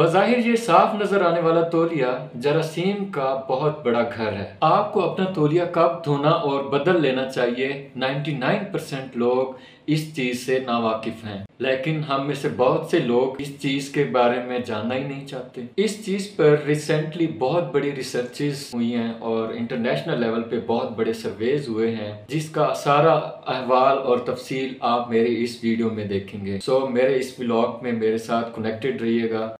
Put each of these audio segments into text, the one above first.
बाहिर ये साफ नजर आने वाला तोलिया जरासीम का बहुत बड़ा घर है आपको अपना तोलिया कब धोना और बदल लेना चाहिए 99% लोग इस चीज से नावाकिफ हैं लेकिन हम में से बहुत से लोग इस चीज के बारे में जानना ही नहीं चाहते इस चीज पर रिसेंटली बहुत बड़ी रिसर्चेस हुई हैं और इंटरनेशनल लेवल पे बहुत बड़े सर्वेज हुए हैं जिसका सारा अहवाल और तफसील आप मेरे इस वीडियो में देखेंगे सो so, मेरे इस ब्लॉग में मेरे साथ कनेक्टेड रहिएगा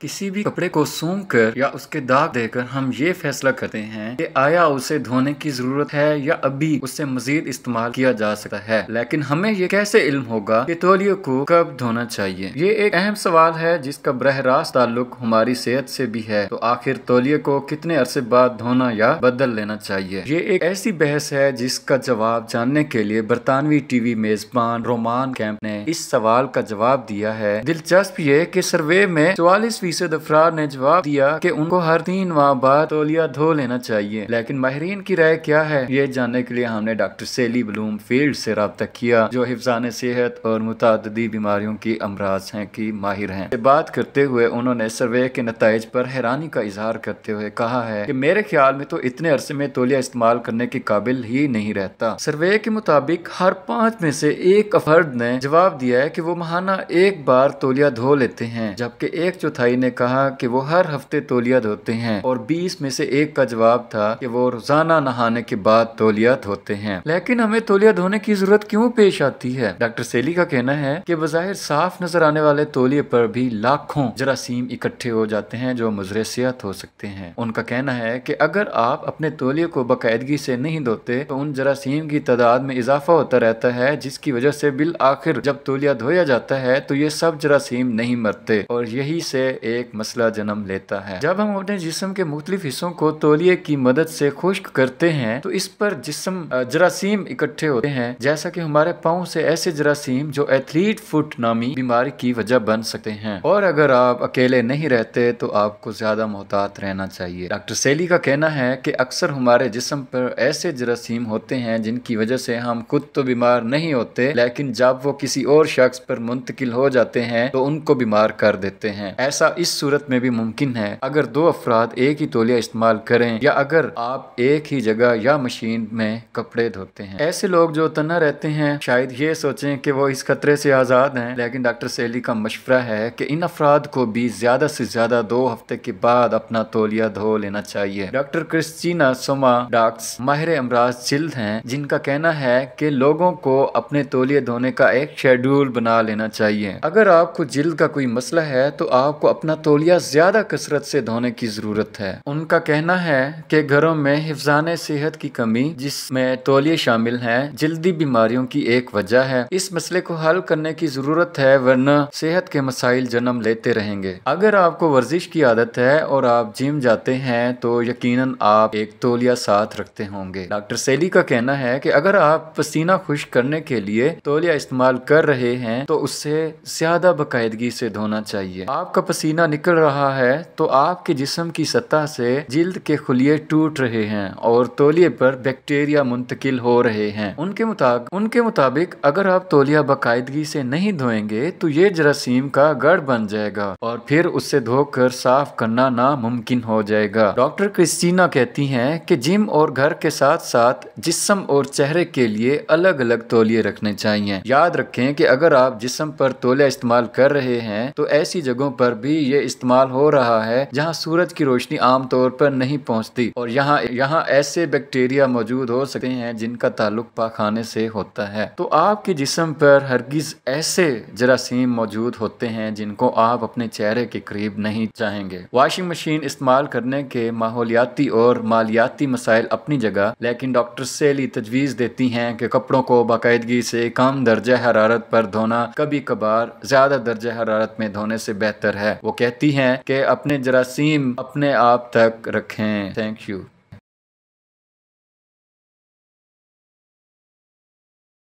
किसी भी कपड़े को सूंघ कर या उसके दाग देकर हम ये फैसला करते हैं कि आया उसे धोने की जरूरत है या अभी उससे मजीद इस्तेमाल किया जा सकता है लेकिन हमें ये कैसे इल्म होगा कि तौलियों को कब धोना चाहिए ये एक अहम सवाल है जिसका बरह रास्त ताल्लुक हमारी सेहत से भी है तो आखिर तोलियो को कितने अरसे बाद धोना या बदल लेना चाहिए ये एक ऐसी बहस है जिसका जवाब जानने के लिए बरतानवी टीवी मेजबान रोमान कैंप ने इस सवाल का जवाब दिया है दिलचस्प ये की सर्वे में चौवालीसवीं फीसद अफराद ने जवाब दिया की उनको हर तीन माह बाद तोलिया धो लेना चाहिए लेकिन माहरीन की राय क्या है ये जानने के लिए हमने डॉक्टर सेली बलूम फील्ड से रबता किया जो हिफान सेहत और मुतदी बीमारियों की अमराज है की माहिर है बात करते हुए उन्होंने सर्वे के नतज पर हैरानी का इजहार करते हुए कहा है की मेरे ख्याल में तो इतने अरसे में तोलिया इस्तेमाल करने के काबिल ही नहीं रहता सर्वे के मुताबिक हर पाँच में से एक अफर्द ने जवाब दिया है की वो महाना एक बार तोलिया धो लेते हैं जबकि एक चौथाई ने कहा कि वो हर हफ्ते तोलिया धोते हैं और बीस में से एक का जवाब था कि वो रोजाना नहाने के बाद तोलिया धोते हैं लेकिन हमें तोलिया धोने की जरूरत क्यों पेश आती है डॉक्टर सेली का कहना है कि बाहर साफ नजर आने वाले तोलिए पर भी लाखों जरासीम इकट्ठे हो जाते हैं जो मुजरे सेहत हो सकते हैं उनका कहना है की अगर आप अपने तोलिए को बाकायदगी से नहीं धोते तो उन जरासीम की तादाद में इजाफा होता रहता है जिसकी वजह से बिल आखिर जब तोलिया धोया जाता है तो ये सब जरासीम नहीं मरते और यही से एक मसला जन्म लेता है जब हम अपने जिसम के मुख्तलिफ हिस्सों को तोलिए की मदद से खुश्क करते हैं तो इस पर जिसम जरासीम इकट्ठे होते हैं जैसा कि हमारे पाओ से ऐसे जरासीम जो एथलीट फुट नामी बीमारी की वजह बन सकते हैं और अगर आप अकेले नहीं रहते तो आपको ज्यादा मोहतात रहना चाहिए डॉक्टर सेली का कहना है कि अक्सर हमारे जिसम पर ऐसे जरासीम होते हैं जिनकी वजह से हम खुद तो बीमार नहीं होते लेकिन जब वो किसी और शख्स पर मुंतकिल हो जाते हैं तो उनको बीमार कर देते हैं ऐसा इस सूरत में भी मुमकिन है अगर दो अफराद एक ही तोलिया इस्तेमाल करें या अगर आप एक ही जगह या मशीन में कपड़े धोते हैं ऐसे लोग जो तना रहते हैं शायद ये सोचें कि वो इस खतरे से आज़ाद हैं लेकिन डॉक्टर सेली का मशवरा है कि इन अफराद को भी ज़्यादा से ज़्यादा दो हफ्ते के बाद अपना तोलिया धो लेना चाहिए डॉक्टर क्रिस्टीना सोमा डॉक्स माहिर अमराज जिल्द हैं जिनका कहना है कि लोगों को अपने तोलिया धोने का एक शेड्यूल बना लेना चाहिए अगर आपको जिल्द का कोई मसला है तो आपको अपने अपना तोलिया ज्यादा कसरत से धोने की जरूरत है उनका कहना है कि घरों में हिफजान सेहत की कमी जिसमें तोलिए शामिल हैं जल्दी बीमारियों की एक वजह है इस मसले को हल करने की जरूरत है वरना सेहत के मसाइल जन्म लेते रहेंगे अगर आपको वर्जिश की आदत है और आप जिम जाते हैं तो यकीन आप एक तोलिया साथ रखते होंगे डॉक्टर सेली का कहना है की अगर आप पसीना खुश करने के लिए तोलिया इस्तेमाल कर रहे हैं तो उससे ज्यादा बाकायदगी से धोना चाहिए आपका पसीना पसीना निकल रहा है तो आपके जिस्म की सतह से जिल्द के खुलिए टूट रहे हैं और तोलिए पर बैक्टीरिया मुंतकिल हो रहे हैं उनके मुताबिक उनके मुताबिक अगर आप तोलिया बाकायदगी से नहीं धोएंगे तो ये जरासीम का गढ़ बन जाएगा और फिर उससे धोकर साफ करना नामुमकिन हो जाएगा डॉक्टर क्रिस्टीना कहती हैं कि जिम और घर के साथ साथ जिसम और चेहरे के लिए अलग अलग तोलिए रखने चाहिए याद रखें कि अगर आप जिसम पर तोलिया इस्तेमाल कर रहे हैं तो ऐसी जगहों पर भी ये इस्तेमाल हो रहा है जहाँ सूरज की रोशनी आमतौर पर नहीं पहुँचती और यहाँ यहाँ ऐसे बैक्टीरिया मौजूद हो सकते हैं जिनका ताल्लुक पाखाने से होता है तो आपके जिसम पर हरगिज ऐसे जरासीम मौजूद होते हैं जिनको आप अपने चेहरे के करीब नहीं चाहेंगे वॉशिंग मशीन इस्तेमाल करने के माहौलियाती और मालियाती मसाइल अपनी जगह लेकिन डॉक्टर सेली तजवीज़ देती हैं कि कपड़ों को बाकायदगी से कम दर्ज हरारत पर धोना कभी कभार ज़्यादा दर्ज हरारत में धोने से बेहतर है वो कहती हैं कि अपने जरासीम अपने आप तक रखें थैंक यू